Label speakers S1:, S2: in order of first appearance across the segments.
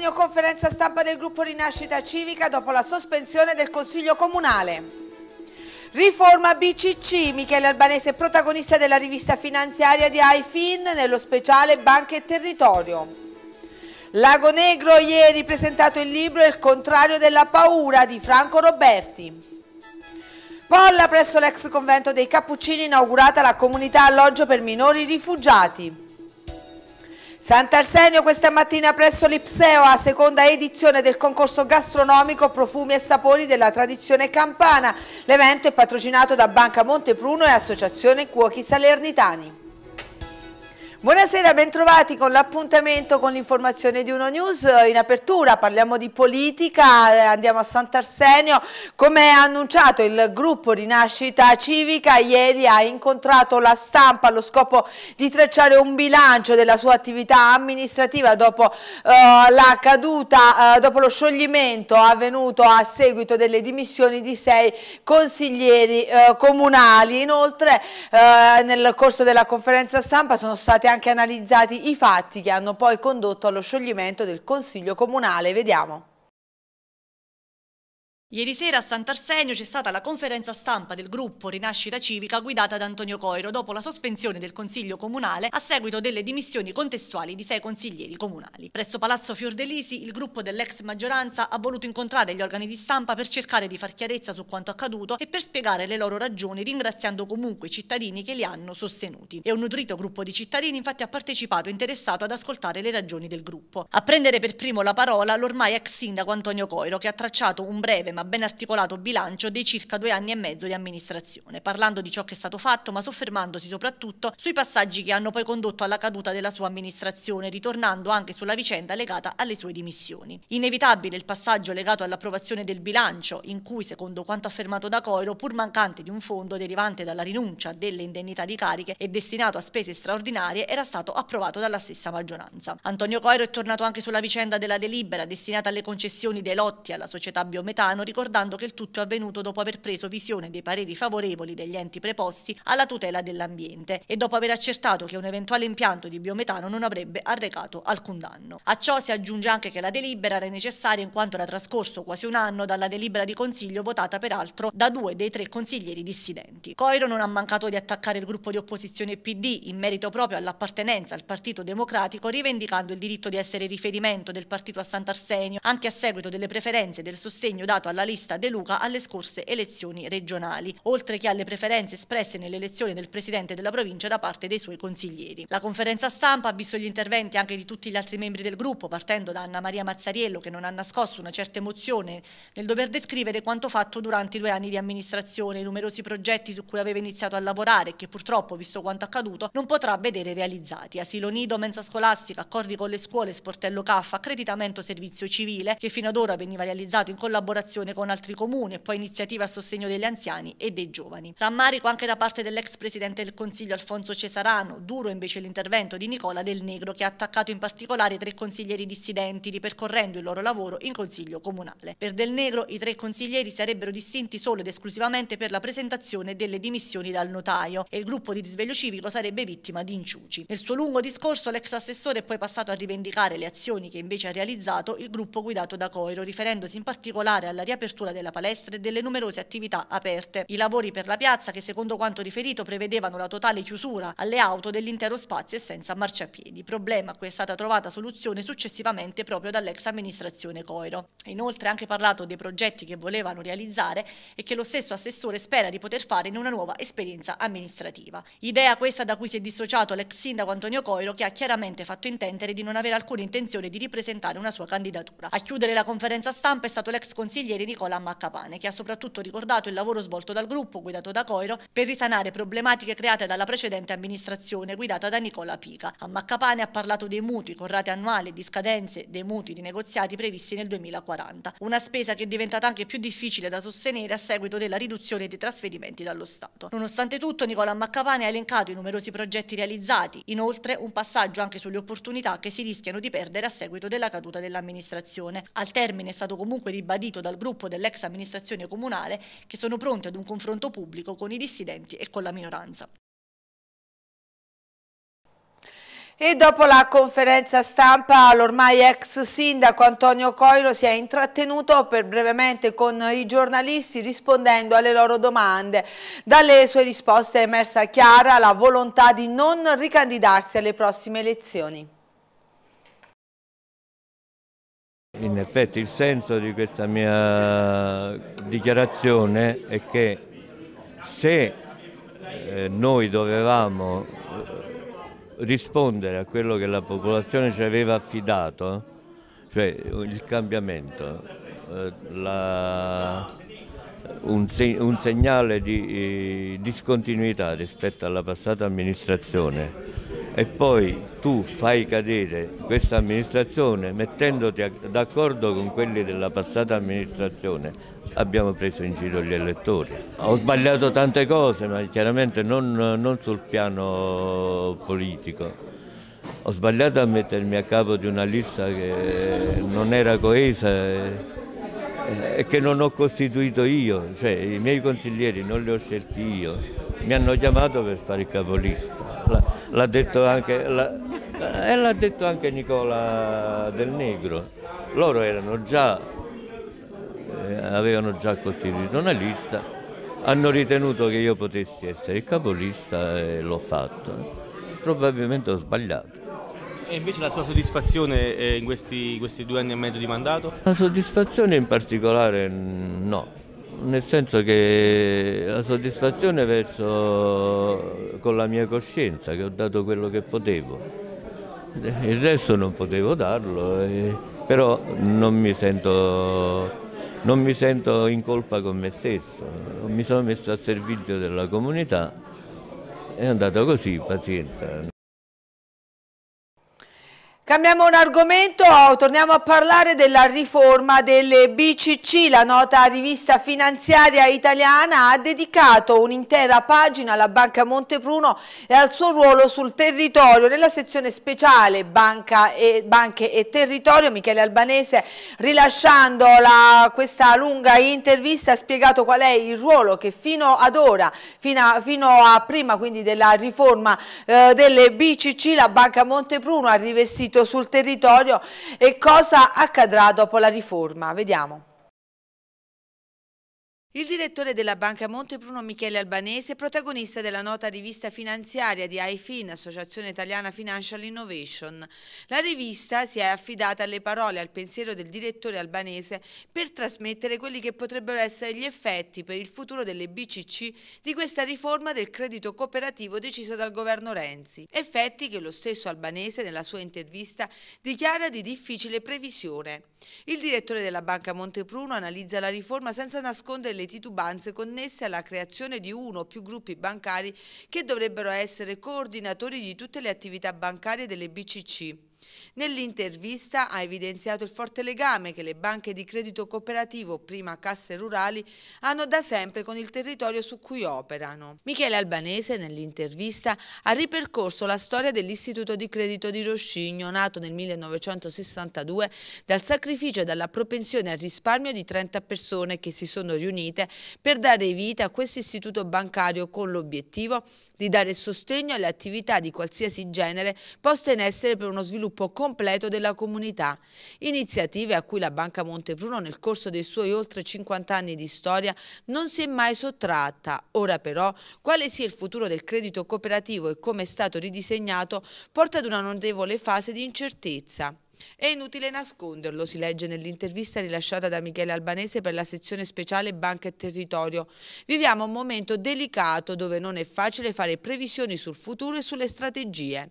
S1: convegno conferenza stampa del gruppo Rinascita Civica dopo la sospensione del Consiglio Comunale. Riforma BCC, Michele Albanese protagonista della rivista finanziaria di AIFIN nello speciale Banca e Territorio. Lago Negro, ieri presentato il libro Il contrario della paura di Franco Roberti. Polla presso l'ex convento dei Cappuccini inaugurata la comunità alloggio per minori rifugiati. Sant'Arsenio questa mattina presso l'Ipseo a seconda edizione del concorso gastronomico Profumi e Sapori della tradizione campana. L'evento è patrocinato da Banca Montepruno e Associazione Cuochi Salernitani. Buonasera, bentrovati con l'appuntamento con l'informazione di Uno News. In apertura parliamo di politica, eh, andiamo a Sant'Arsenio. Come annunciato il gruppo Rinascita Civica ieri ha incontrato la stampa allo scopo di tracciare un bilancio della sua attività amministrativa dopo uh, la caduta, uh, dopo lo scioglimento avvenuto a seguito delle dimissioni di sei consiglieri uh, comunali. Inoltre nel corso della conferenza stampa sono state anche analizzati i fatti che hanno poi condotto allo scioglimento del Consiglio Comunale. Vediamo.
S2: Ieri sera a Sant'Arsenio c'è stata la conferenza stampa del gruppo Rinascita Civica guidata da Antonio Coiro dopo la sospensione del Consiglio Comunale a seguito delle dimissioni contestuali di sei consiglieri comunali. Presso Palazzo Fiordelisi il gruppo dell'ex maggioranza ha voluto incontrare gli organi di stampa per cercare di far chiarezza su quanto accaduto e per spiegare le loro ragioni ringraziando comunque i cittadini che li hanno sostenuti. E un nutrito gruppo di cittadini infatti ha partecipato interessato ad ascoltare le ragioni del gruppo. A prendere per primo la parola l'ormai ex sindaco Antonio Coiro che ha tracciato un breve ma ma ben articolato bilancio dei circa due anni e mezzo di amministrazione, parlando di ciò che è stato fatto ma soffermandosi soprattutto sui passaggi che hanno poi condotto alla caduta della sua amministrazione, ritornando anche sulla vicenda legata alle sue dimissioni. Inevitabile il passaggio legato all'approvazione del bilancio, in cui, secondo quanto affermato da Coiro, pur mancante di un fondo derivante dalla rinuncia delle indennità di cariche e destinato a spese straordinarie, era stato approvato dalla stessa maggioranza. Antonio Coiro è tornato anche sulla vicenda della delibera destinata alle concessioni dei lotti alla società Biometano ricordando che il tutto è avvenuto dopo aver preso visione dei pareri favorevoli degli enti preposti alla tutela dell'ambiente e dopo aver accertato che un eventuale impianto di biometano non avrebbe arrecato alcun danno. A ciò si aggiunge anche che la delibera era necessaria in quanto era trascorso quasi un anno dalla delibera di consiglio votata peraltro da due dei tre consiglieri dissidenti. Coiro non ha mancato di attaccare il gruppo di opposizione PD in merito proprio all'appartenenza al Partito Democratico, rivendicando il diritto di essere riferimento del partito a Sant'Arsenio anche a seguito delle preferenze del sostegno dato alla la lista De Luca alle scorse elezioni regionali, oltre che alle preferenze espresse nelle elezioni del presidente della provincia da parte dei suoi consiglieri. La conferenza stampa ha visto gli interventi anche di tutti gli altri membri del gruppo, partendo da Anna Maria Mazzariello che non ha nascosto una certa emozione nel dover descrivere quanto fatto durante i due anni di amministrazione, i numerosi progetti su cui aveva iniziato a lavorare e che purtroppo, visto quanto accaduto, non potrà vedere realizzati. Asilo nido, mensa scolastica, accordi con le scuole, sportello CAF, accreditamento servizio civile, che fino ad ora veniva realizzato in collaborazione collaborazione con altri comuni e poi iniziative a sostegno degli anziani e dei giovani. Rammarico anche da parte dell'ex presidente del Consiglio Alfonso Cesarano, duro invece l'intervento di Nicola Del Negro che ha attaccato in particolare tre consiglieri dissidenti ripercorrendo il loro lavoro in Consiglio Comunale. Per Del Negro i tre consiglieri sarebbero distinti solo ed esclusivamente per la presentazione delle dimissioni dal notaio e il gruppo di risveglio civico sarebbe vittima di inciuci. Nel suo lungo discorso l'ex assessore è poi passato a rivendicare le azioni che invece ha realizzato il gruppo guidato da Coiro, riferendosi in particolare alla riapertura riapertura della palestra e delle numerose attività aperte. I lavori per la piazza, che secondo quanto riferito prevedevano la totale chiusura alle auto dell'intero spazio e senza marciapiedi, problema a cui è stata trovata soluzione successivamente proprio dall'ex amministrazione Coiro. Inoltre ha anche parlato dei progetti che volevano realizzare e che lo stesso assessore spera di poter fare in una nuova esperienza amministrativa. Idea questa da cui si è dissociato l'ex sindaco Antonio Coiro che ha chiaramente fatto intendere di non avere alcuna intenzione di ripresentare una sua candidatura. A chiudere la conferenza stampa è stato l'ex consigliere dell'editoria Maccapane, che ha soprattutto ricordato il lavoro svolto dal gruppo guidato da Coiro per risanare problematiche create dalla precedente amministrazione guidata da Nicola Pica. A Maccapane ha parlato dei mutui con rate annuali e di scadenze dei mutui di negoziati previsti nel 2040, una spesa che è diventata anche più difficile da sostenere a seguito della riduzione dei trasferimenti dallo Stato. Nonostante tutto, Nicola Maccapane ha elencato i numerosi progetti realizzati, inoltre un passaggio anche sulle opportunità che si rischiano di perdere a seguito della caduta dell'amministrazione. Al termine è stato comunque ribadito dal gruppo gruppo dell'ex amministrazione comunale che sono pronti ad un confronto pubblico con i dissidenti e con la minoranza.
S1: E dopo la conferenza stampa l'ormai ex sindaco Antonio Coiro si è intrattenuto per brevemente con i giornalisti rispondendo alle loro domande. Dalle sue risposte è emersa chiara la volontà di non ricandidarsi alle prossime elezioni.
S3: In effetti il senso di questa mia dichiarazione è che se eh, noi dovevamo eh, rispondere a quello che la popolazione ci aveva affidato, cioè il cambiamento, eh, la, un, un, segnale di discontinuità rispetto alla passata amministrazione, e poi tu fai cadere questa amministrazione mettendoti d'accordo con quelli della passata amministrazione, abbiamo preso in giro gli elettori. Ho sbagliato tante cose, ma chiaramente non, non sul piano politico. Ho sbagliato a mettermi a capo di una lista che non era coesa e che non ho costituito io, cioè i miei consiglieri non li ho scelti io, mi hanno chiamato per fare il capolista l'ha detto anche, la, e eh, l'ha detto anche Nicola del Negro. Loro erano già, eh, avevano già costituito una lista, hanno ritenuto che io potessi essere il capolista e l'ho fatto. Probabilmente ho sbagliato.
S4: E invece la sua soddisfazione eh, in questi, questi due anni e mezzo di mandato? La
S3: soddisfazione in particolare no nel senso che la soddisfazione verso con la mia coscienza che ho dato quello che potevo, il resto non potevo darlo, eh, però non mi, sento, non mi sento in colpa con me stesso, mi sono messo a servizio della comunità, è andata così, pazienza.
S1: Cambiamo un argomento, torniamo a parlare della riforma delle BCC. La nota rivista finanziaria italiana ha dedicato un'intera pagina alla Banca Montepruno e al suo ruolo sul territorio. Nella sezione speciale Banca e, Banche e Territorio, Michele Albanese, rilasciando la, questa lunga intervista, ha spiegato qual è il ruolo che fino ad ora, fino a, fino a prima quindi della riforma eh, delle BCC, la Banca Montepruno ha rivestito rischio sul territorio e cosa accadrà dopo la riforma. Vediamo. Il direttore della Banca Monte Bruno Michele Albanese, protagonista della nota rivista finanziaria di IFIN, Associazione Italiana Financial Innovation. La rivista si è affidata alle parole e al pensiero del direttore albanese per trasmettere quelli che potrebbero essere gli effetti per il futuro delle BCC di questa riforma del credito cooperativo decisa dal governo Renzi. Effetti che lo stesso albanese nella sua intervista dichiara di difficile previsione. Il direttore della Banca Monte Bruno analizza la riforma senza nascondere le le titubanze connesse alla creazione di uno o più gruppi bancari che dovrebbero essere coordinatori di tutte le attività bancarie delle BCC. Nell'intervista ha evidenziato il forte legame che le banche di credito cooperativo, prima casse rurali, hanno da sempre con il territorio su cui operano. Michele Albanese nell'intervista ha ripercorso la storia dell'Istituto di Credito di Roscigno, nato nel 1962 dal sacrificio e dalla propensione al risparmio di 30 persone che si sono riunite per dare vita a questo istituto bancario con l'obiettivo di dare sostegno alle attività di qualsiasi genere poste in essere per uno sviluppo completo della comunità. Iniziative a cui la Banca Montepruno nel corso dei suoi oltre 50 anni di storia non si è mai sottratta. Ora però, quale sia il futuro del credito cooperativo e come è stato ridisegnato porta ad una notevole fase di incertezza. È inutile nasconderlo, si legge nell'intervista rilasciata da Michele Albanese per la sezione speciale Banca e Territorio. Viviamo un momento delicato dove non è facile fare previsioni sul futuro e sulle strategie.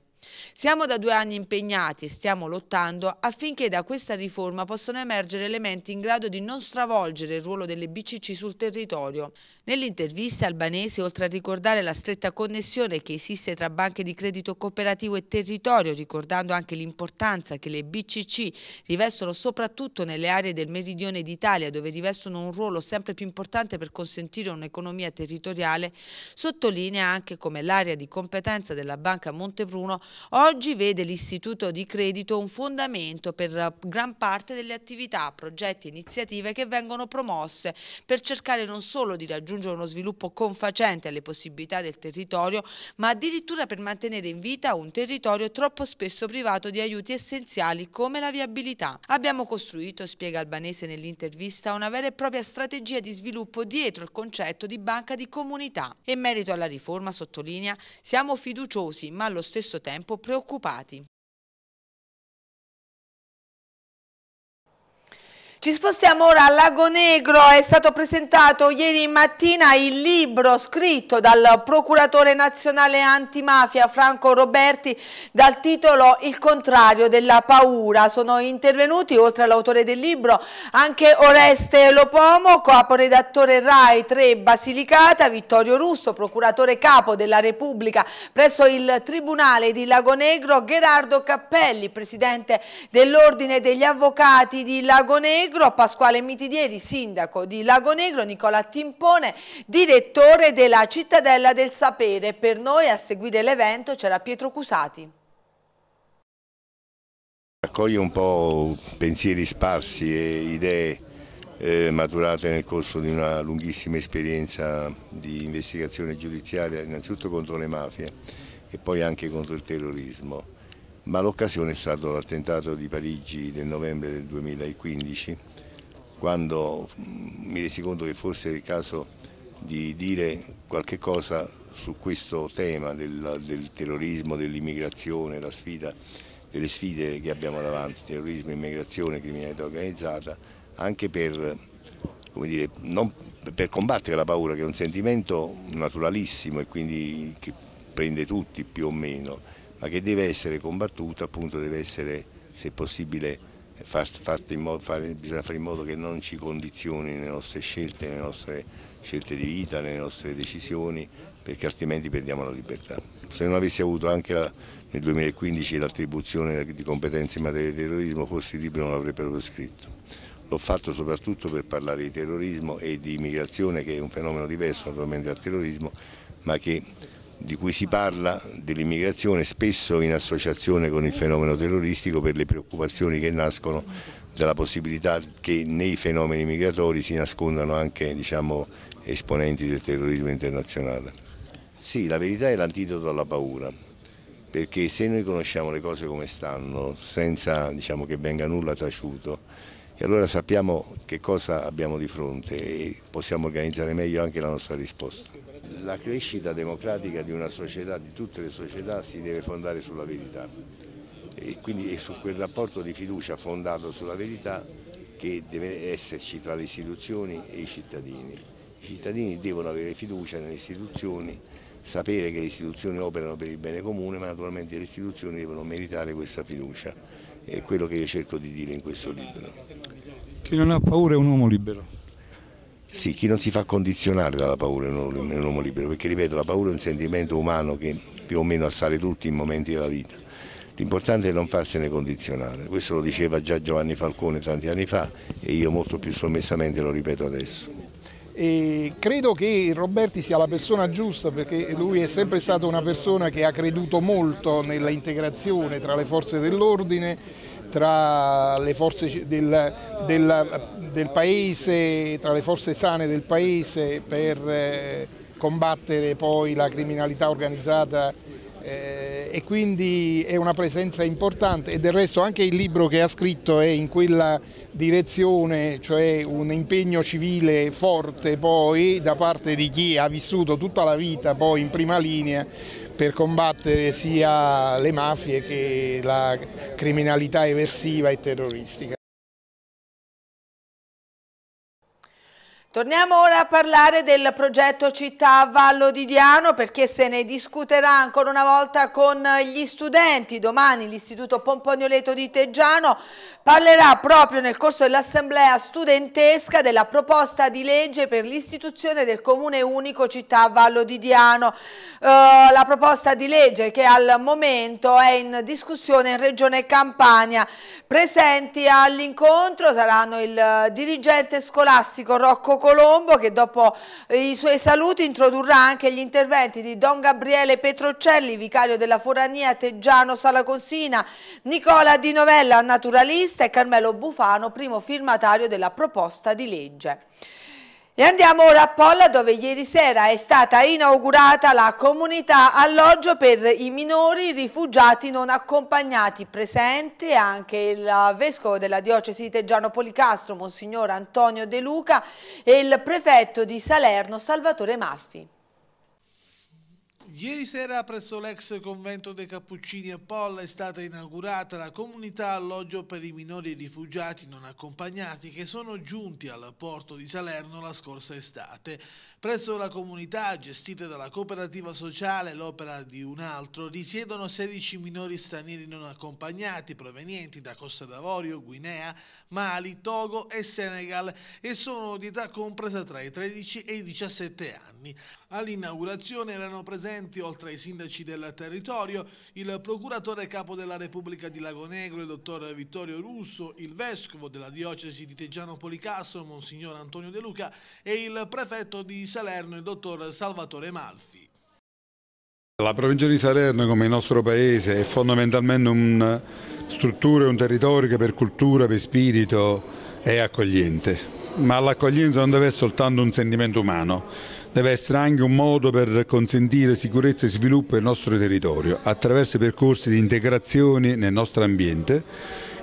S1: Siamo da due anni impegnati e stiamo lottando affinché da questa riforma possano emergere elementi in grado di non stravolgere il ruolo delle BCC sul territorio. Nell'intervista albanese, oltre a ricordare la stretta connessione che esiste tra banche di credito cooperativo e territorio, ricordando anche l'importanza che le BCC rivestono soprattutto nelle aree del meridione d'Italia, dove rivestono un ruolo sempre più importante per consentire un'economia territoriale, sottolinea anche come l'area di competenza della Banca Montebruno oggi vede l'istituto di credito un fondamento per eh, gran parte delle attività, progetti e iniziative che vengono promosse per cercare non solo di raggiungere uno sviluppo confacente alle possibilità del territorio, ma addirittura per mantenere in vita un territorio troppo spesso privato di aiuti essenziali come la viabilità. Abbiamo costruito, spiega Albanese nell'intervista, una vera e propria strategia di sviluppo dietro il concetto di banca di comunità. in merito alla riforma, sottolinea, siamo fiduciosi ma allo stesso tempo tempo preoccupati. Ci spostiamo ora a Lago Negro, è stato presentato ieri mattina il libro scritto dal procuratore nazionale antimafia Franco Roberti dal titolo Il contrario della paura. Sono intervenuti oltre all'autore del libro anche Oreste Lopomo, caporedattore RAI 3 Basilicata, Vittorio Russo, procuratore capo della Repubblica presso il Tribunale di Lago Negro, Gerardo Cappelli, presidente dell'Ordine degli Avvocati di Lago Negro, Lagonegro, Pasquale Mitidieri, sindaco di Lago Negro, Nicola Timpone, direttore della Cittadella del Sapere. Per noi a seguire l'evento c'era Pietro Cusati.
S5: Raccoglie un po' pensieri sparsi e idee eh, maturate nel corso di una lunghissima esperienza di investigazione giudiziaria, innanzitutto contro le mafie e poi anche contro il terrorismo ma l'occasione è stato l'attentato di Parigi del novembre del 2015 quando mm, mi resi conto che forse era il caso di dire qualche cosa su questo tema del, del terrorismo, dell'immigrazione, la sfida, delle sfide che abbiamo davanti, terrorismo, immigrazione, criminalità organizzata, anche per, dire, non, per combattere la paura che è un sentimento naturalissimo e quindi che prende tutti più o meno ma che deve essere combattuta, appunto deve essere, se possibile, modo, fare, bisogna fare in modo che non ci condizioni le nostre scelte, le nostre scelte di vita, le nostre decisioni, perché altrimenti perdiamo la libertà. Se non avessi avuto anche la, nel 2015 l'attribuzione di competenze in materia di terrorismo, forse il libro non l'avrei proprio scritto. L'ho fatto soprattutto per parlare di terrorismo e di immigrazione, che è un fenomeno diverso naturalmente dal terrorismo, ma che di cui si parla dell'immigrazione spesso in associazione con il fenomeno terroristico per le preoccupazioni che nascono dalla possibilità che nei fenomeni migratori si nascondano anche diciamo, esponenti del terrorismo internazionale. Sì, la verità è l'antidoto alla paura, perché se noi conosciamo le cose come stanno, senza diciamo, che venga nulla taciuto, e allora sappiamo che cosa abbiamo di fronte e possiamo organizzare meglio anche la nostra risposta la crescita democratica di una società, di tutte le società, si deve fondare sulla verità e quindi è su quel rapporto di fiducia fondato sulla verità che deve esserci tra le istituzioni e i cittadini. I cittadini devono avere fiducia nelle istituzioni, sapere che le istituzioni operano per il bene comune, ma naturalmente le istituzioni devono meritare questa fiducia. È quello che io cerco di dire in questo libro.
S6: Chi non ha paura è un uomo libero.
S5: Sì, chi non si fa condizionare dalla paura è un, è un uomo libero, perché ripeto, la paura è un sentimento umano che più o meno assale tutti in momenti della vita. L'importante è non farsene condizionare, questo lo diceva già Giovanni Falcone tanti anni fa e io molto più sommessamente lo ripeto adesso.
S6: E credo che Roberti sia la persona giusta perché lui è sempre stato una persona che ha creduto molto nella integrazione tra le forze dell'ordine tra le forze del, del, del, paese, tra le forze sane del paese per eh, combattere poi la criminalità organizzata eh, e quindi è una presenza importante e del resto anche il libro che ha scritto è in quella direzione, cioè un impegno civile forte poi da parte di chi ha vissuto tutta la vita poi in prima linea per combattere sia le mafie che la criminalità eversiva e terroristica.
S1: Torniamo ora a parlare del progetto Città Vallo di Diano perché se ne discuterà ancora una volta con gli studenti. Domani l'Istituto Pomponio di Teggiano parlerà proprio nel corso dell'assemblea studentesca della proposta di legge per l'istituzione del Comune Unico Città Vallo di Diano. Eh, la proposta di legge che al momento è in discussione in Regione Campania. Presenti all'incontro saranno il dirigente scolastico Rocco Colombo che dopo i suoi saluti introdurrà anche gli interventi di Don Gabriele Petrocelli, vicario della Forania Teggiano Salaconsina, Nicola Di Novella, naturalista e Carmelo Bufano, primo firmatario della proposta di legge. E andiamo ora a Polla dove ieri sera è stata inaugurata la comunità alloggio per i minori rifugiati non accompagnati, presente anche il vescovo della diocesi di Teggiano Policastro, Monsignor Antonio De Luca e il prefetto di Salerno Salvatore Malfi.
S7: Ieri sera presso l'ex convento dei Cappuccini a Polla è stata inaugurata la comunità alloggio per i minori rifugiati non accompagnati che sono giunti al porto di Salerno la scorsa estate. Presso la comunità, gestita dalla cooperativa sociale, l'opera di un altro, risiedono 16 minori stranieri non accompagnati provenienti da Costa d'Avorio, Guinea, Mali, Togo e Senegal e sono di età compresa tra i 13 e i 17 anni. All'inaugurazione erano presenti, oltre ai sindaci del territorio, il procuratore capo della Repubblica di Lago Negro, il dottor Vittorio Russo, il vescovo della diocesi di Teggiano Policastro, Monsignor Antonio De Luca e il prefetto di Salerno il dottor Salvatore Malfi.
S8: La provincia di Salerno come il nostro paese è fondamentalmente una struttura, e un territorio che per cultura, per spirito è accogliente, ma l'accoglienza non deve essere soltanto un sentimento umano, deve essere anche un modo per consentire sicurezza e sviluppo del nostro territorio attraverso i percorsi di integrazione nel nostro ambiente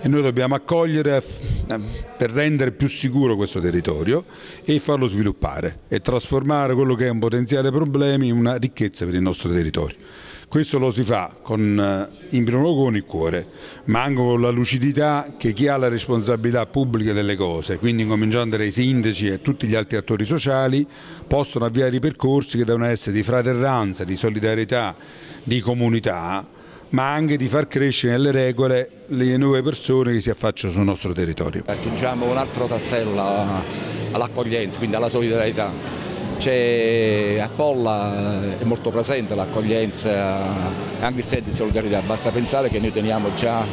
S8: e noi dobbiamo accogliere eh, per rendere più sicuro questo territorio e farlo sviluppare e trasformare quello che è un potenziale problema in una ricchezza per il nostro territorio. Questo lo si fa con, eh, in primo luogo con il cuore, ma anche con la lucidità che chi ha la responsabilità pubblica delle cose, quindi cominciando dai sindaci e tutti gli altri attori sociali, possono avviare i percorsi che devono essere di fraternanza, di solidarietà, di comunità, ma anche di far crescere nelle regole le nuove persone che si affacciano sul nostro territorio.
S9: Aggiungiamo un altro tassello all'accoglienza, quindi alla solidarietà c'è a Polla eh, è molto presente l'accoglienza anche in sede di solidarietà, basta pensare che noi teniamo già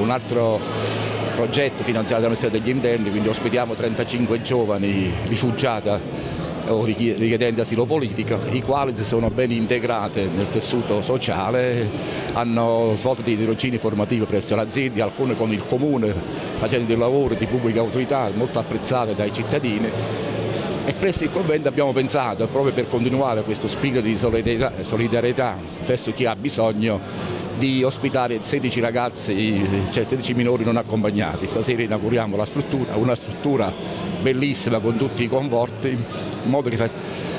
S9: un altro progetto finanziato dal Ministero degli Interni, quindi ospitiamo 35 giovani rifugiati o richiedenti asilo politico, i quali si sono ben integrati nel tessuto sociale, hanno svolto dei tirocini formativi presso le aziende, alcune con il comune, facendo dei lavori di pubblica autorità molto apprezzati dai cittadini e eh, presso il convento abbiamo pensato, proprio per continuare questo spirito di solidarietà, solidarietà verso chi ha bisogno, di ospitare 16 ragazzi, cioè 16 minori non accompagnati. Stasera inauguriamo la struttura, una struttura bellissima con tutti i conforti, in modo che,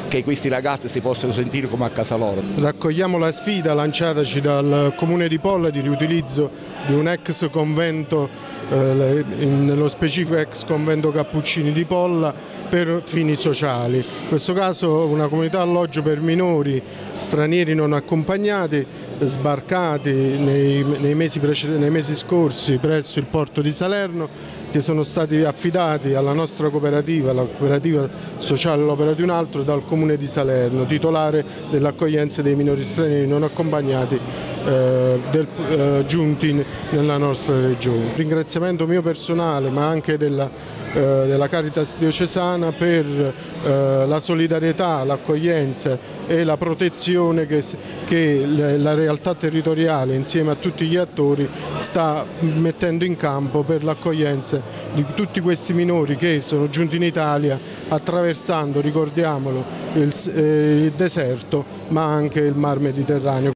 S9: che, questi ragazzi si possano sentire come a casa loro.
S10: Raccogliamo la sfida lanciataci dal comune di Polla di riutilizzo di un ex convento eh, nello specifico ex convento Cappuccini di Polla per fini sociali. In questo caso una comunità alloggio per minori stranieri non accompagnati sbarcati nei, mesi, nei mesi scorsi presso il porto di Salerno che sono stati affidati alla nostra cooperativa, la cooperativa sociale L'Opera di un Altro, dal Comune di Salerno, titolare dell'accoglienza dei minori stranieri non accompagnati eh, eh, giunti nella nostra regione. Ringraziamento mio personale ma anche della eh, della Caritas diocesana per eh, la solidarietà, l'accoglienza e la protezione che, la realtà territoriale insieme a tutti gli attori sta mettendo in campo per l'accoglienza di tutti questi minori che sono giunti in Italia attraversando, ricordiamolo, il eh, deserto ma anche il mar Mediterraneo.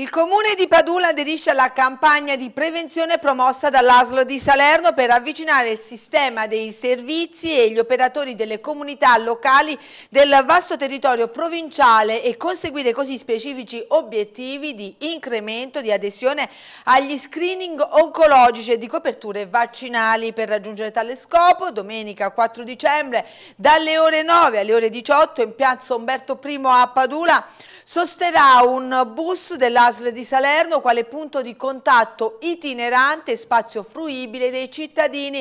S1: Il comune di Padula aderisce alla campagna di prevenzione promossa dall'Aslo di Salerno per avvicinare il sistema dei servizi e gli operatori delle comunità locali del vasto territorio provinciale e conseguire così specifici obiettivi di incremento di adesione agli screening oncologici e di coperture vaccinali. Per raggiungere tale scopo, domenica 4 dicembre dalle ore 9 alle ore 18 in piazza Umberto I a Padula sosterrà un bus dell'Aslo ASL di Salerno quale punto di contatto itinerante e spazio fruibile dei cittadini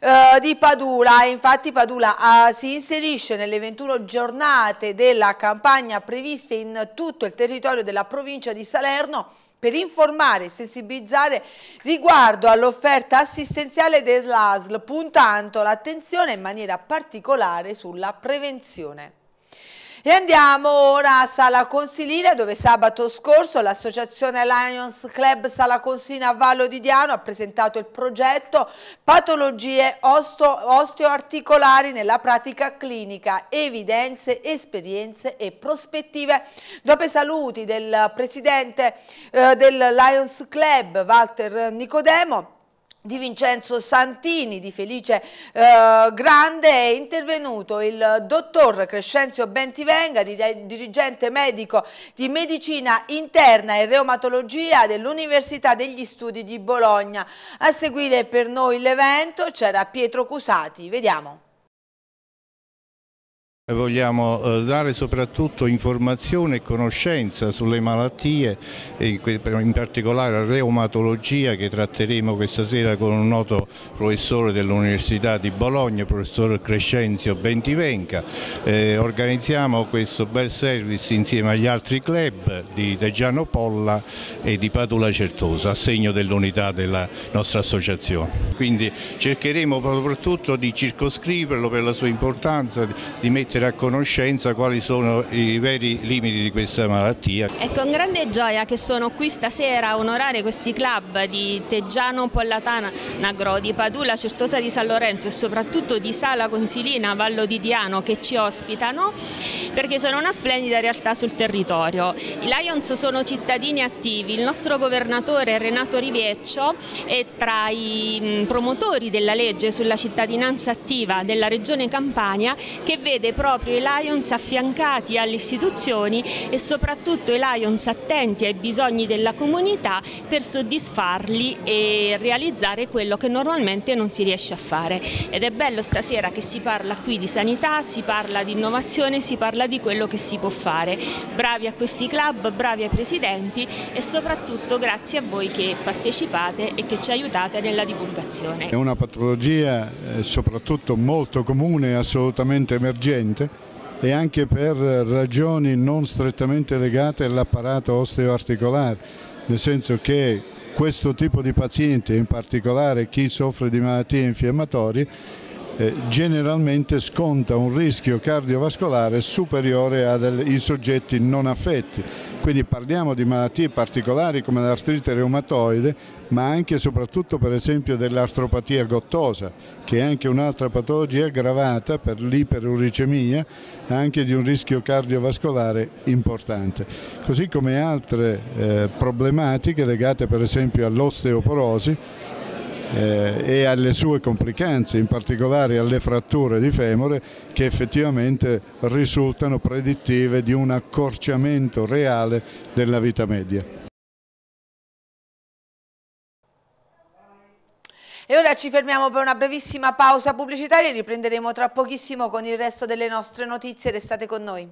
S1: eh, di Padula. Infatti Padula eh, si inserisce nelle 21 giornate della campagna previste in tutto il territorio della provincia di Salerno per informare e sensibilizzare riguardo all'offerta assistenziale dell'ASL, puntando l'attenzione in maniera particolare sulla prevenzione. E andiamo ora a Sala Consilina dove sabato scorso l'associazione Lions Club Sala Consilina Vallo di Diano ha presentato il progetto Patologie osteoarticolari nella pratica clinica, evidenze, esperienze e prospettive. Dopo i saluti del presidente eh, del Lions Club Walter Nicodemo di Vincenzo Santini, di Felice eh, Grande, è intervenuto il dottor Crescenzio Bentivenga, dirigente medico di medicina interna e reumatologia dell'Università degli Studi di Bologna. A seguire per noi l'evento c'era Pietro Cusati, vediamo.
S5: Vogliamo eh, dare soprattutto informazione e conoscenza sulle malattie, in particolare la reumatologia che tratteremo questa sera con un noto professore dell'Università di Bologna, il professor Crescenzio Bentivenca. Eh, organizziamo questo bel service insieme agli altri club di Tegiano Polla e di Padula Certosa, a segno dell'unità della nostra associazione. Quindi cercheremo soprattutto di circoscriverlo per la sua importanza, di mettere mettere a conoscenza quali sono i veri limiti di questa malattia.
S2: È con grande gioia che sono qui stasera a onorare questi club di Teggiano, Pollatana, Nagro, di Padula, Certosa di San Lorenzo e soprattutto di Sala Consilina, Vallo di Diano che ci ospitano perché sono una splendida realtà sul territorio. I Lions sono cittadini attivi, il nostro governatore Renato Rivieccio è tra i promotori della legge sulla cittadinanza attiva della regione Campania che vede proprio proprio i Lions affiancati alle istituzioni e soprattutto i Lions attenti ai bisogni della comunità per soddisfarli e realizzare quello che normalmente non si riesce a fare. Ed è bello stasera che si parla qui di sanità, si parla di innovazione, si parla di quello che si può fare. Bravi a questi club, bravi ai presidenti e soprattutto grazie a voi che partecipate e che ci aiutate nella divulgazione. È
S9: una patologia eh, soprattutto molto comune e assolutamente emergente importante e anche per ragioni non strettamente legate all'apparato osteoarticolare, nel senso che questo tipo di pazienti, in particolare chi soffre di malattie infiammatorie, eh, generalmente sconta un rischio cardiovascolare superiore ai soggetti non affetti. Quindi parliamo di malattie particolari come l'artrite reumatoide, ma anche e soprattutto per esempio dell'artropatia gottosa, che è anche un'altra patologia aggravata per l'iperuricemia, anche di un rischio cardiovascolare importante. Così come altre eh, problematiche legate per esempio all'osteoporosi, eh, e alle sue complicanze, in particolare alle fratture di femore che effettivamente risultano predittive di un accorciamento reale della vita media.
S1: E ora ci fermiamo per una brevissima pausa pubblicitaria e riprenderemo tra pochissimo con il resto delle nostre notizie. Restate con noi.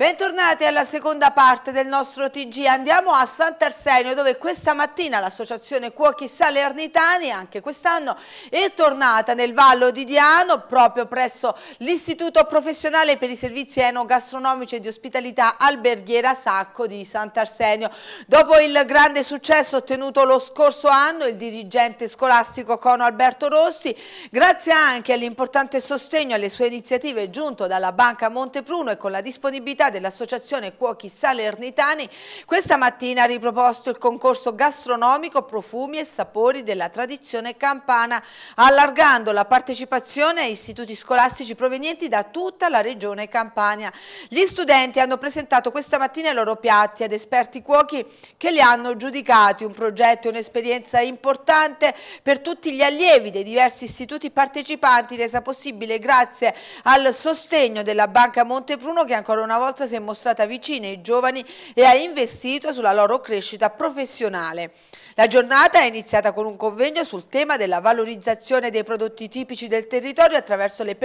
S1: Bentornati alla seconda parte del nostro TG, andiamo a Sant'Arsenio dove questa mattina l'associazione Cuochi Salernitani anche quest'anno è tornata nel Vallo di Diano proprio presso l'Istituto Professionale per i Servizi Enogastronomici e di Ospitalità Alberghiera Sacco di Sant'Arsenio. Dopo il grande successo ottenuto lo scorso anno il dirigente scolastico Cono Alberto Rossi, grazie anche all'importante sostegno alle sue iniziative giunto dalla Banca Montepruno e con la disponibilità dell'Associazione Cuochi Salernitani, questa mattina ha riproposto il concorso gastronomico Profumi e Sapori della tradizione campana, allargando la partecipazione a istituti scolastici provenienti da tutta la regione Campania. Gli studenti hanno presentato questa mattina i loro piatti ad esperti cuochi che li hanno giudicati, un progetto e un'esperienza importante per tutti gli allievi dei diversi istituti partecipanti, resa possibile grazie al sostegno della Banca Montepruno che ancora una volta sport si è mostrata vicina ai giovani e ha investito sulla loro crescita professionale. La giornata è iniziata con un convegno sul tema della valorizzazione dei prodotti tipici del territorio attraverso le,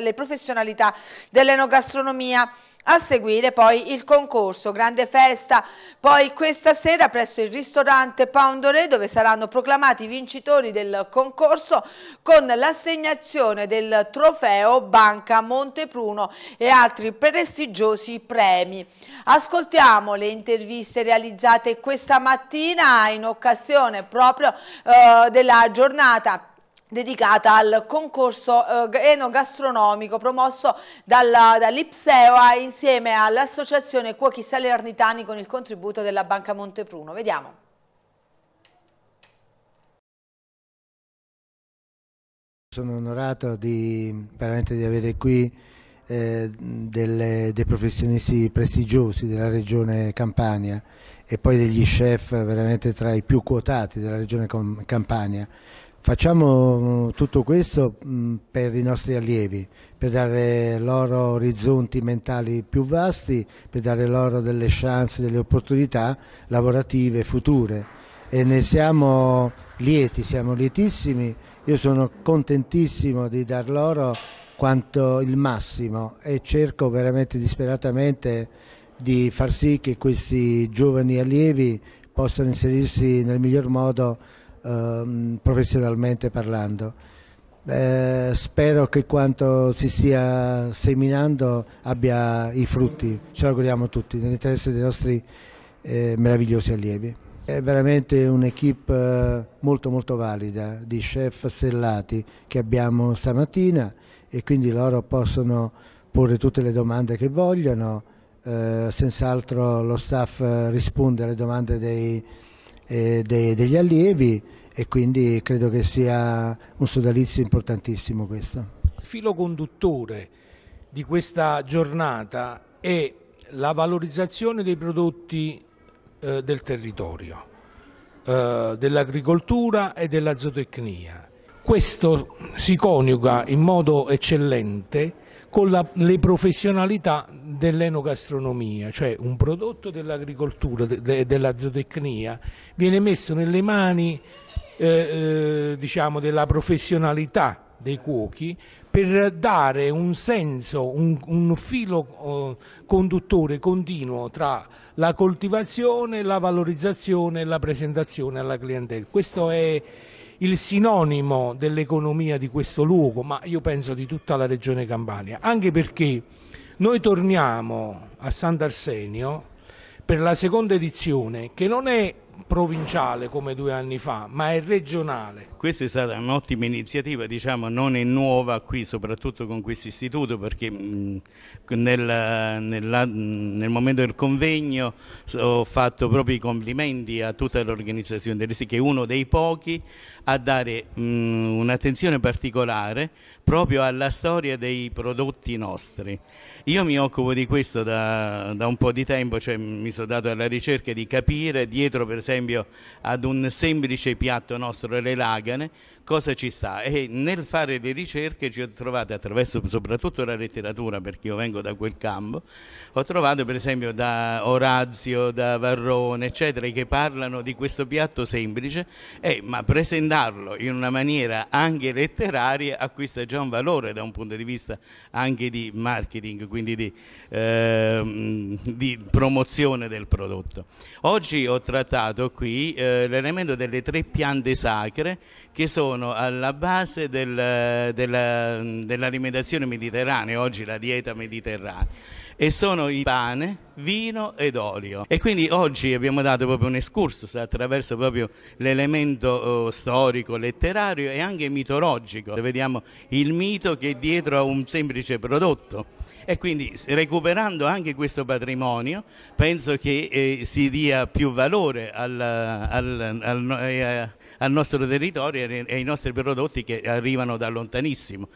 S1: le professionalità dell'enogastronomia a seguire poi il concorso, grande festa, poi questa sera presso il ristorante Poundore dove saranno proclamati i vincitori del concorso con l'assegnazione del trofeo Banca Montepruno e altri prestigiosi premi. Ascoltiamo le interviste realizzate questa mattina in occasione proprio eh, della giornata dedicata al concorso eh, enogastronomico promosso dall'Ipsea insieme all'Associazione Cuochi Salernitani con il contributo della Banca Montepruno. Vediamo.
S11: Sono onorato di, di avere qui eh, delle, dei professionisti prestigiosi della regione Campania e poi degli chef veramente tra i più quotati della regione Campania. Facciamo mm, tutto questo mm, per i nostri allievi, per dare loro orizzonti mentali più vasti, per dare loro delle chance, delle opportunità lavorative future e ne siamo lieti, siamo lietissimi. Io sono contentissimo di dar loro quanto il massimo e cerco veramente disperatamente di far sì che questi giovani allievi possano inserirsi nel miglior modo ehm, professionalmente parlando. Eh, spero che quanto si stia seminando abbia i frutti, ce lo auguriamo tutti, nell'interesse dei nostri eh, meravigliosi allievi. È veramente un'equipe eh, molto molto valida di chef stellati che abbiamo stamattina e quindi loro possono porre tutte le domande che vogliono, eh, senz'altro lo staff eh, risponde alle domande dei, eh, de, degli allievi e quindi credo che sia un sodalizio importantissimo questo.
S6: Il filo conduttore di questa giornata è la valorizzazione dei prodotti eh, del territorio, eh, dell'agricoltura e della zootecnia. Questo si coniuga in modo eccellente con la, le professionalità dell'enogastronomia, cioè un prodotto dell'agricoltura, de, de, della zootecnia, viene messo nelle mani eh, eh, diciamo della professionalità dei cuochi per dare un senso, un, un filo eh, conduttore continuo tra la coltivazione, la valorizzazione e la presentazione alla clientela. Questo è il sinonimo dell'economia di questo luogo, ma io penso di tutta la regione Campania, anche perché noi torniamo a Sant'Arsenio per la seconda edizione che non è provinciale come due anni fa, ma è regionale
S4: questa è stata un'ottima iniziativa, diciamo non è nuova qui, soprattutto con questo istituto, perché mh, nel, nella, nel, momento del convegno ho fatto proprio i complimenti a tutta l'organizzazione dell'ISI, che è uno dei pochi a dare un'attenzione particolare proprio alla storia dei prodotti nostri. Io mi occupo di questo da, da un po' di tempo, cioè mi sono dato alla ricerca di capire dietro per esempio ad un semplice piatto nostro, le laghe, Louisiana cosa ci sta? E nel fare le ricerche ci ho trovato attraverso soprattutto la letteratura, perché io vengo da quel campo, ho trovato per esempio da Orazio, da Varrone, eccetera, che parlano di questo piatto semplice, eh, ma presentarlo in una maniera anche letteraria acquista già un valore da un punto di vista anche di marketing, quindi di, eh, di promozione del prodotto. Oggi ho trattato qui eh, l'elemento delle tre piante sacre che sono sono alla base del, della, dell'alimentazione mediterranea, oggi la dieta mediterranea, e sono il pane, vino ed olio. E quindi oggi abbiamo dato proprio un excursus attraverso proprio l'elemento eh, storico, letterario e anche mitologico. Vediamo il mito che è dietro a un semplice prodotto. E quindi recuperando anche questo patrimonio, penso che eh, si dia più valore al, al, al, eh, al nostro territorio e ai nostri prodotti che arrivano da lontanissimo.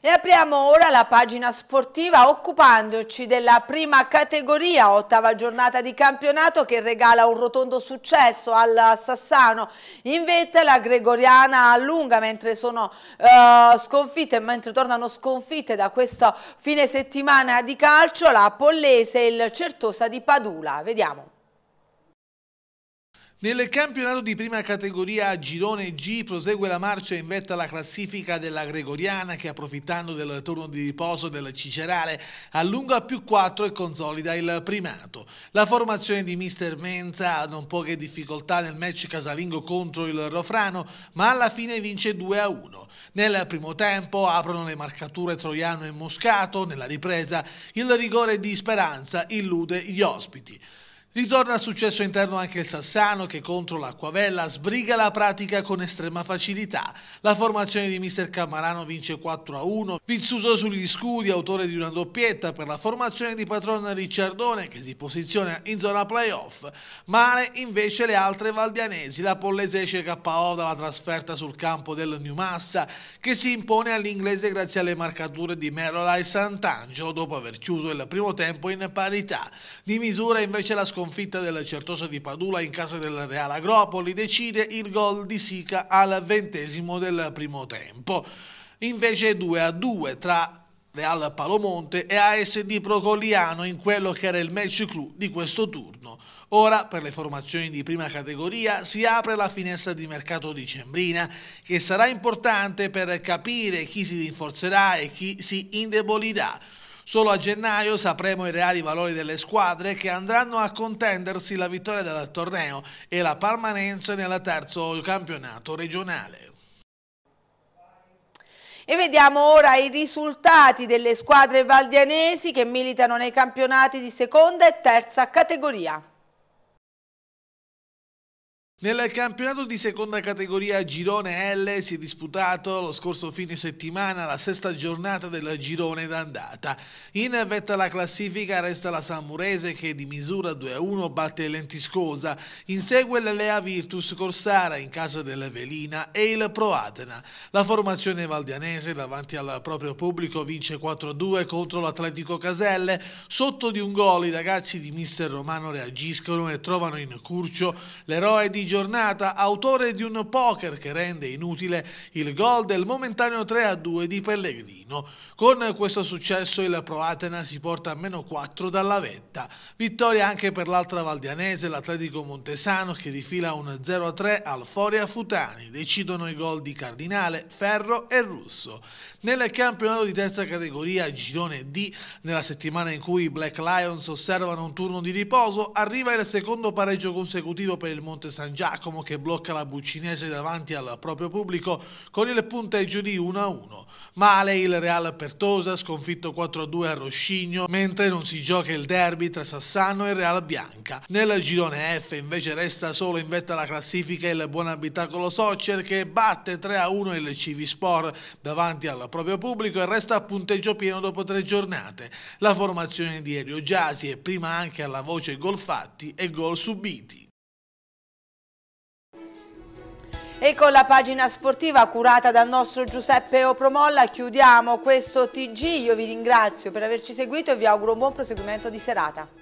S1: E apriamo ora la pagina sportiva occupandoci della prima categoria, ottava giornata di campionato che regala un rotondo successo al Sassano. In vetta la Gregoriana allunga mentre sono uh, sconfitte, mentre tornano sconfitte da questo fine settimana di calcio la Pollese e il Certosa di Padula. Vediamo.
S7: Nel campionato di prima categoria a Girone G prosegue la marcia in vetta alla classifica della Gregoriana che approfittando del turno di riposo del Cicerale allunga più 4 e consolida il primato. La formazione di Mister Menza ha non poche difficoltà nel match casalingo contro il Rofrano ma alla fine vince 2 1. Nel primo tempo aprono le marcature Troiano e Moscato, nella ripresa il rigore di Speranza illude gli ospiti. Ritorna a successo interno anche il Sassano che contro l'Acquavella sbriga la pratica con estrema facilità. La formazione di mister Camarano vince 4-1, Pizzuso sugli scudi, autore di una doppietta per la formazione di Patrona Ricciardone che si posiziona in zona playoff. Male invece le altre valdianesi, la pollese esce KO dalla trasferta sul campo del Newmassa che si impone all'inglese grazie alle marcature di Merola e Sant'Angelo dopo aver chiuso il primo tempo in parità. Di misura invece la squadra sconfitta del Certosa di Padula in casa del Real Agropoli decide il gol di Sica al ventesimo del primo tempo. Invece 2 a 2 tra Real Palomonte e ASD Procoliano in quello che era il match clou di questo turno. Ora, per le formazioni di prima categoria, si apre la finestra di mercato dicembrina, che sarà importante per capire chi si rinforzerà e chi si indebolirà. Solo a gennaio sapremo i reali valori delle squadre che andranno a contendersi la vittoria del torneo e la permanenza nel terzo campionato regionale.
S1: E vediamo ora i risultati delle squadre valdianesi che militano nei campionati di seconda e terza categoria.
S7: Nel campionato di seconda categoria Girone L si è disputato lo scorso fine settimana la sesta giornata del girone d'andata. In vetta alla classifica resta la Samurese che di misura 2-1 batte Lentiscosa, insegue l'Elea Virtus Corsara in casa dell'Evelina e il Pro Atena. La formazione valdianese davanti al proprio pubblico vince 4-2 contro l'Atletico Caselle. Sotto di un gol i ragazzi di mister Romano reagiscono e trovano in curcio l'eroe di giornata, autore di un poker che rende inutile il gol del momentaneo 3-2 a di Pellegrino. Con questo successo il Pro Atena si porta a meno 4 dalla vetta. Vittoria anche per l'altra valdianese, l'Atletico Montesano, che rifila un 0-3 a al Foria Futani. Decidono i gol di Cardinale, Ferro e Russo nel campionato di terza categoria girone D. Nella settimana in cui i Black Lions osservano un turno di riposo, arriva il secondo pareggio consecutivo per il Monte San Giacomo che blocca la Buccinese davanti al proprio pubblico con il punteggio di 1-1. Male il Real Pertosa, sconfitto 4-2 a Roscigno, mentre non si gioca il derby tra Sassano e Real Bianca. Nel girone F invece resta solo in vetta la classifica il buon abitacolo Soccer che batte 3-1 il Civispor davanti al al proprio pubblico e resta a punteggio pieno dopo tre giornate. La formazione di Elio Giasi è prima anche alla voce gol fatti e gol subiti.
S1: E con la pagina sportiva curata dal nostro Giuseppe Opromolla chiudiamo questo TG. Io vi ringrazio per averci seguito e vi auguro un buon proseguimento di serata.